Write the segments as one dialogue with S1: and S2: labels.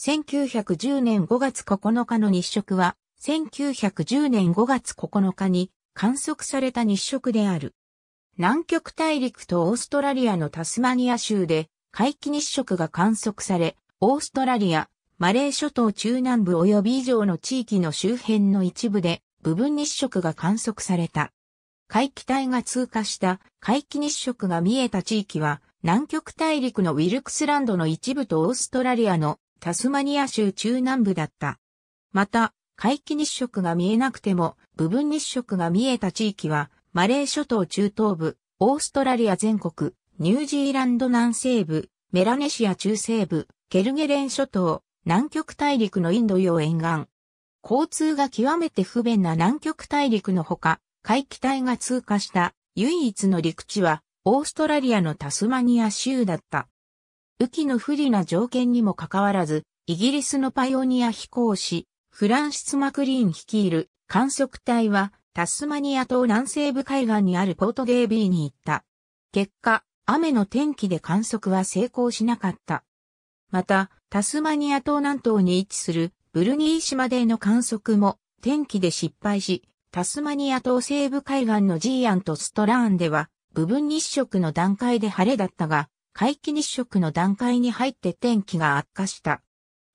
S1: 1910年5月9日の日食は、1910年5月9日に観測された日食である。南極大陸とオーストラリアのタスマニア州で回帰日食が観測され、オーストラリア、マレー諸島中南部及び以上の地域の周辺の一部で部分日食が観測された。回帰帯が通過した回帰日食が見えた地域は南極大陸のウィルクスランドの一部とオーストラリアのタスマニア州中南部だった。また、海既日食が見えなくても、部分日食が見えた地域は、マレー諸島中東部、オーストラリア全国、ニュージーランド南西部、メラネシア中西部、ケルゲレン諸島、南極大陸のインド洋沿岸。交通が極めて不便な南極大陸のほか、海気帯が通過した唯一の陸地は、オーストラリアのタスマニア州だった。雨季の不利な条件にもかかわらず、イギリスのパイオニア飛行士、フランシス・マクリーン率いる観測隊は、タスマニア島南西部海岸にあるポートデービーに行った。結果、雨の天気で観測は成功しなかった。また、タスマニア島南東に位置するブルニー島での観測も天気で失敗し、タスマニア島西部海岸のジーアンとストラーンでは部分日食の段階で晴れだったが、皆既日食の段階に入って天気が悪化した。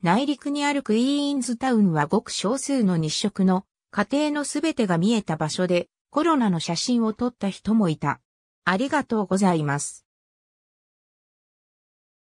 S1: 内陸にあるクイーンズタウンはごく少数の日食の家庭のすべてが見えた場所でコロナの写真を撮った人もいた。ありがとうございます。